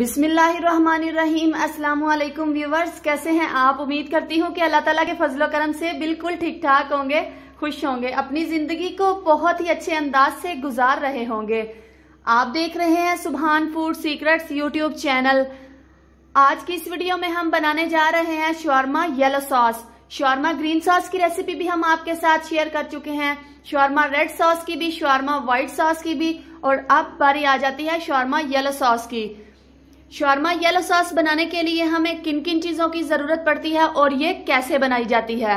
बिस्मिल्लाहिर्रहमानिर्रहीम अस्सलाम वालेकुम व्यूवर्स कैसे हैं आप उम्मीद करती हूँ कि अल्लाह ताला के फजलो करम से बिल्कुल ठीक ठाक होंगे खुश होंगे अपनी जिंदगी को बहुत ही अच्छे अंदाज से गुजार रहे होंगे आप देख रहे हैं सुबहान फूड सीक्रेट्स यूट्यूब चैनल आज की इस वीडियो में हम बनाने जा रहे हैं shawarma yellow sauce shawarma green sauce की रेसिपी भी हम आपके साथ शेयर कर चुके हैं शॉर्मा रेड सॉस की भी शॉर्मा व्हाइट सॉस की भी और अब बारी आ जाती है शॉर्मा येलो सॉस की शर्मा येलो सॉस बनाने के लिए हमें किन किन चीज़ों की ज़रूरत पड़ती है और ये कैसे बनाई जाती है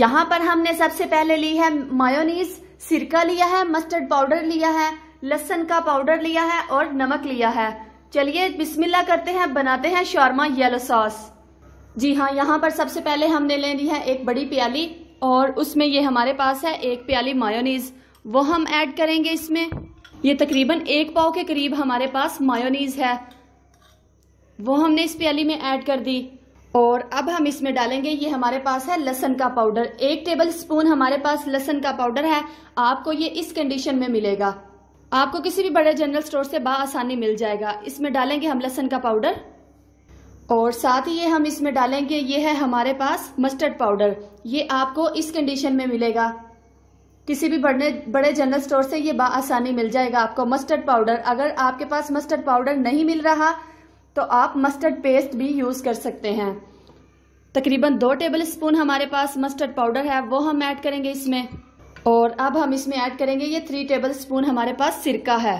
यहाँ पर हमने सबसे पहले ली है मायोनीज सिरका लिया है मस्टर्ड पाउडर लिया है लहसन का पाउडर लिया है और नमक लिया है चलिए बिस्मिल्लाह करते हैं बनाते हैं शर्मा येलो सॉस जी हाँ यहाँ पर सबसे पहले हमने ले ली है एक बड़ी प्याली और उसमें ये हमारे पास है एक प्याली मायोनीज वो हम ऐड करेंगे इसमें ये तकरीबन एक पाव के करीब हमारे पास मायोनीज है वो हमने इस प्याली में ऐड कर दी और अब हम इसमें डालेंगे ये हमारे पास है लसन का पाउडर एक टेबल स्पून हमारे पास लसन का पाउडर है आपको ये इस कंडीशन में मिलेगा आपको किसी भी बड़े जनरल स्टोर से आसानी मिल जाएगा इसमें डालेंगे हम लसन का पाउडर और साथ ही ये हम इसमें डालेंगे ये है हमारे पास मस्टर्ड पाउडर ये आपको इस कंडीशन में मिलेगा किसी भी बड़े बड़े जनरल स्टोर से ये आसानी मिल जाएगा आपको मस्टर्ड पाउडर अगर आपके पास मस्टर्ड पाउडर नहीं मिल रहा तो आप मस्टर्ड पेस्ट भी यूज़ कर सकते हैं तकरीबन दो टेबल स्पून हमारे पास मस्टर्ड पाउडर है वो हम ऐड करेंगे इसमें और अब हम इसमें ऐड करेंगे ये थ्री टेबल स्पून हमारे पास सिरका है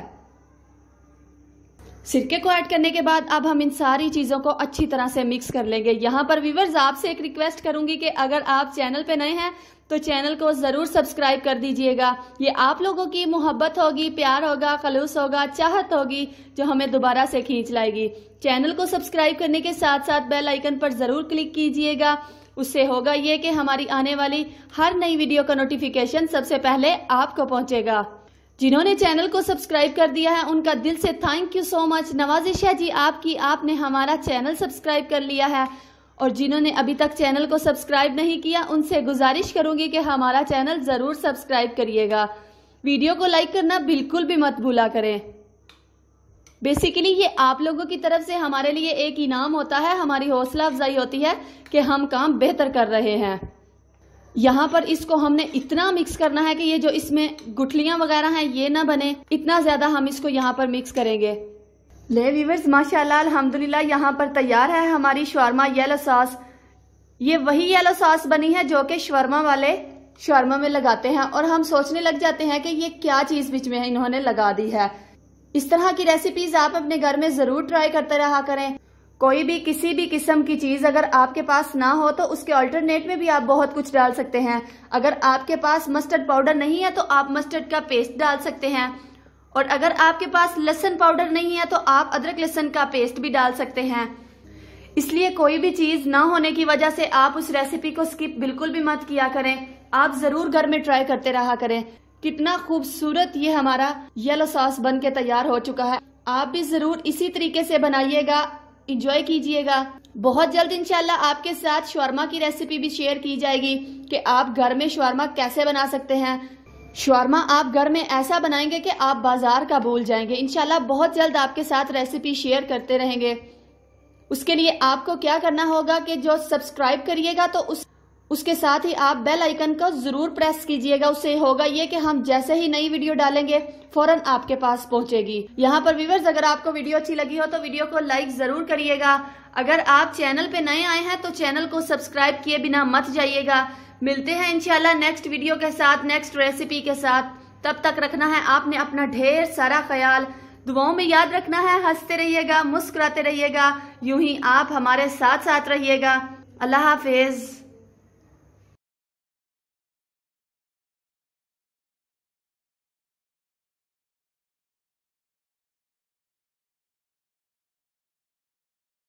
सिरके को ऐड करने के बाद अब हम इन सारी चीज़ों को अच्छी तरह से मिक्स कर लेंगे यहाँ पर व्यूवर्स आपसे एक रिक्वेस्ट करूंगी कि अगर आप चैनल पे नए हैं तो चैनल को ज़रूर सब्सक्राइब कर दीजिएगा ये आप लोगों की मोहब्बत होगी प्यार होगा खलूस होगा चाहत होगी जो हमें दोबारा से खींच लाएगी चैनल को सब्सक्राइब करने के साथ साथ बेल आइकन पर ज़रूर क्लिक कीजिएगा उससे होगा ये कि हमारी आने वाली हर नई वीडियो का नोटिफिकेशन सबसे पहले आपको पहुंचेगा जिन्होंने चैनल को सब्सक्राइब कर दिया है उनका दिल से थैंक यू सो मच नवाजिश है जी आपकी आपने हमारा चैनल सब्सक्राइब कर लिया है और जिन्होंने अभी तक चैनल को सब्सक्राइब नहीं किया उनसे गुजारिश करूंगी कि हमारा चैनल ज़रूर सब्सक्राइब करिएगा वीडियो को लाइक करना बिल्कुल भी मत भूला करें बेसिकली ये आप लोगों की तरफ से हमारे लिए एक इनाम होता है हमारी हौसला अफजाई होती है कि हम काम बेहतर कर रहे हैं यहाँ पर इसको हमने इतना मिक्स करना है कि ये जो इसमें गुठलियाँ वगैरह हैं ये ना बने इतना ज़्यादा हम इसको यहाँ पर मिक्स करेंगे ले वीवर्स माशाल्लाह अल्हम्दुलिल्लाह यहाँ पर तैयार है हमारी शर्मा येलो सॉस ये वही येलो सॉस बनी है जो कि शर्मा वाले शर्मा में लगाते हैं और हम सोचने लग जाते हैं कि ये क्या चीज़ बीच में इन्होंने लगा दी है इस तरह की रेसिपीज आप अपने घर में ज़रूर ट्राई करते रहा करें कोई भी किसी भी किस्म की चीज अगर आपके पास ना हो तो उसके अल्टरनेट में भी आप बहुत कुछ डाल सकते हैं अगर आपके पास मस्टर्ड पाउडर नहीं है तो आप मस्टर्ड का पेस्ट डाल सकते हैं और अगर आपके पास लहसन पाउडर नहीं है तो आप अदरक लहसन का पेस्ट भी डाल सकते हैं इसलिए कोई भी चीज ना होने की वजह से आप उस रेसिपी को स्किप बिल्कुल भी मत किया करें आप जरूर घर में ट्राई करते रहा करें कितना खूबसूरत ये हमारा येलो सॉस बन के तैयार हो चुका है आप भी जरूर इसी तरीके से बनाइएगा इंजॉय कीजिएगा बहुत जल्द इंशाल्लाह आपके साथ शर्मा की रेसिपी भी शेयर की जाएगी कि आप घर में शर्मा कैसे बना सकते हैं शर्मा आप घर में ऐसा बनाएंगे कि आप बाजार का भूल जाएंगे इंशाल्लाह बहुत जल्द आपके साथ रेसिपी शेयर करते रहेंगे उसके लिए आपको क्या करना होगा कि जो सब्सक्राइब करिएगा तो उस उसके साथ ही आप बेल आइकन को जरूर प्रेस कीजिएगा उससे होगा ये कि हम जैसे ही नई वीडियो डालेंगे फौरन आपके पास पहुंचेगी यहाँ पर व्यूवर्स अगर आपको वीडियो अच्छी लगी हो तो वीडियो को लाइक जरूर करिएगा अगर आप चैनल पे नए आए हैं तो चैनल को सब्सक्राइब किए बिना मत जाइएगा मिलते हैं इनशाला नेक्स्ट वीडियो के साथ नेक्स्ट रेसिपी के साथ तब तक रखना है आपने अपना ढेर सारा ख्याल दुआओं में याद रखना है हंसते रहिएगा मुस्कुराते रहिएगा यूं ही आप हमारे साथ साथ रहिएगा अल्लाह हाफिज़